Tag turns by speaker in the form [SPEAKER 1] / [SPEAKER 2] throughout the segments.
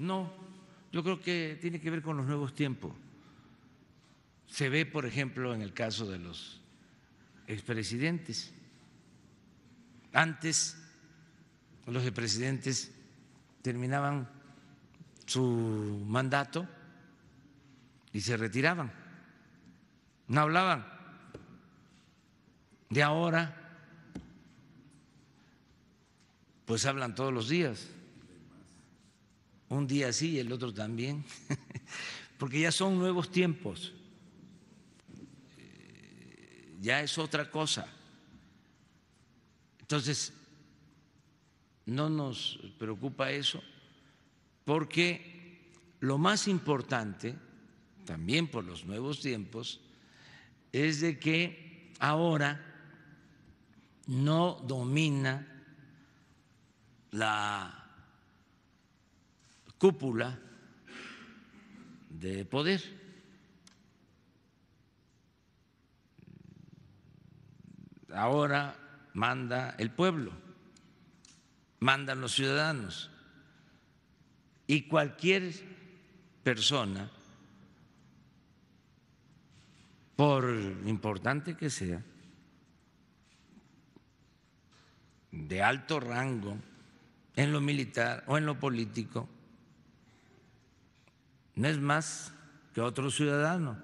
[SPEAKER 1] No, yo creo que tiene que ver con los nuevos tiempos. Se ve, por ejemplo, en el caso de los expresidentes. Antes los expresidentes terminaban su mandato y se retiraban, no hablaban. De ahora, pues hablan todos los días un día sí y el otro también, porque ya son nuevos tiempos, eh, ya es otra cosa. Entonces, no nos preocupa eso, porque lo más importante, también por los nuevos tiempos, es de que ahora no domina la cúpula de poder. Ahora manda el pueblo, mandan los ciudadanos y cualquier persona, por importante que sea, de alto rango en lo militar o en lo político, no es más que otro ciudadano.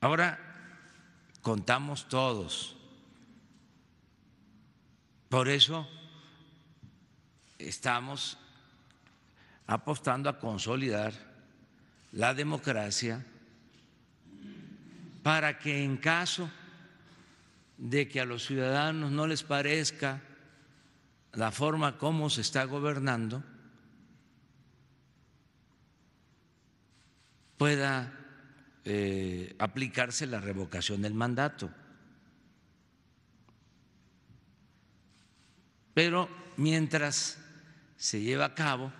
[SPEAKER 1] Ahora contamos todos. Por eso estamos apostando a consolidar la democracia para que en caso de que a los ciudadanos no les parezca la forma como se está gobernando, pueda eh, aplicarse la revocación del mandato. Pero mientras se lleva a cabo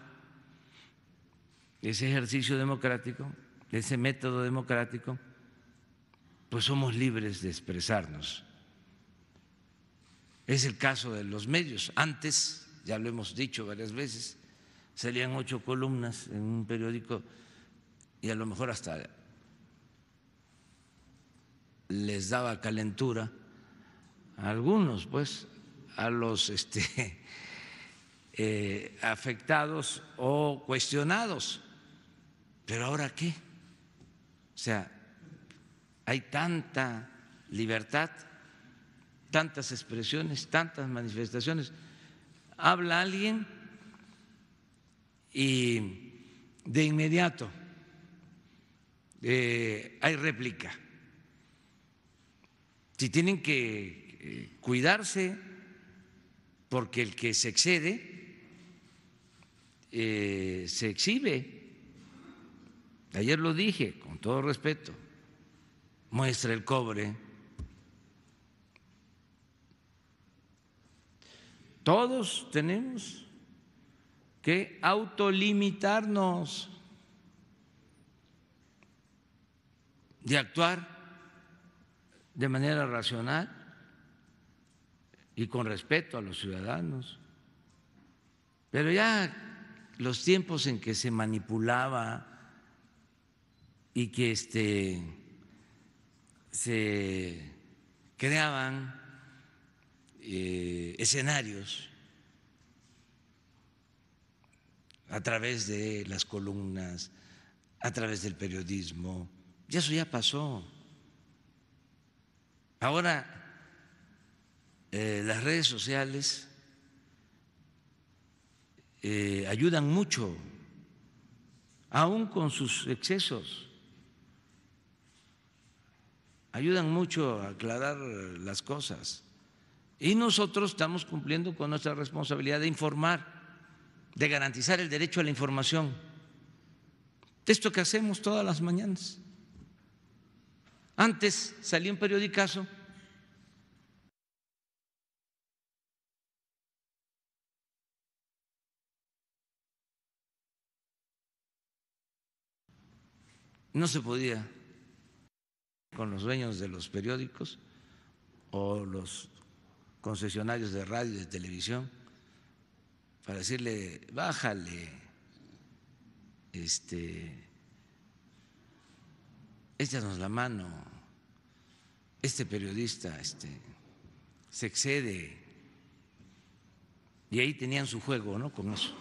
[SPEAKER 1] ese ejercicio democrático, ese método democrático, pues somos libres de expresarnos. Es el caso de los medios. Antes, ya lo hemos dicho varias veces, salían ocho columnas en un periódico y a lo mejor hasta les daba calentura a algunos, pues, a los este, eh, afectados o cuestionados. Pero ahora qué? O sea, hay tanta libertad, tantas expresiones, tantas manifestaciones. Habla alguien y de inmediato eh, hay réplica. Si tienen que eh, cuidarse, porque el que se excede eh, se exhibe. Ayer lo dije, con todo respeto, muestra el cobre. Todos tenemos que autolimitarnos. de actuar de manera racional y con respeto a los ciudadanos. Pero ya los tiempos en que se manipulaba y que este, se creaban eh, escenarios a través de las columnas, a través del periodismo, y eso ya pasó. Ahora eh, las redes sociales eh, ayudan mucho, aún con sus excesos, ayudan mucho a aclarar las cosas. Y nosotros estamos cumpliendo con nuestra responsabilidad de informar, de garantizar el derecho a la información. Esto que hacemos todas las mañanas. Antes salía un periodicazo no se podía con los dueños de los periódicos o los concesionarios de radio y de televisión para decirle bájale este échanos la mano, este periodista este, se excede. Y ahí tenían su juego, ¿no? Con eso.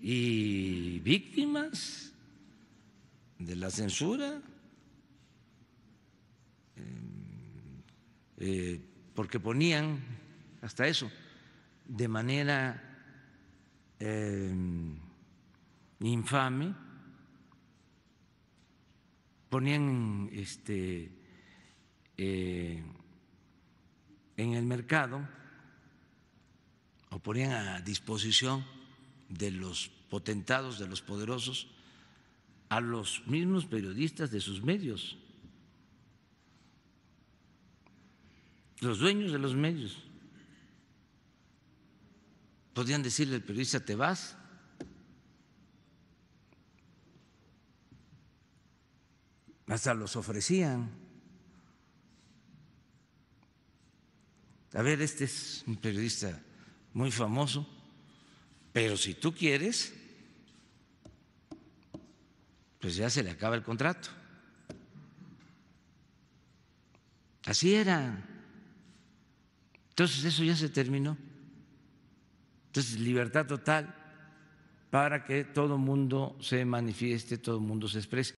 [SPEAKER 1] Y víctimas de la censura, eh, eh, porque ponían hasta eso, de manera eh, infame, ponían este, eh, en el mercado o ponían a disposición de los potentados, de los poderosos, a los mismos periodistas de sus medios, los dueños de los medios. Podían decirle al periodista, te vas, hasta los ofrecían. A ver, este es un periodista muy famoso, pero si tú quieres, pues ya se le acaba el contrato. Así era. Entonces eso ya se terminó. Entonces libertad total para que todo mundo se manifieste, todo el mundo se exprese.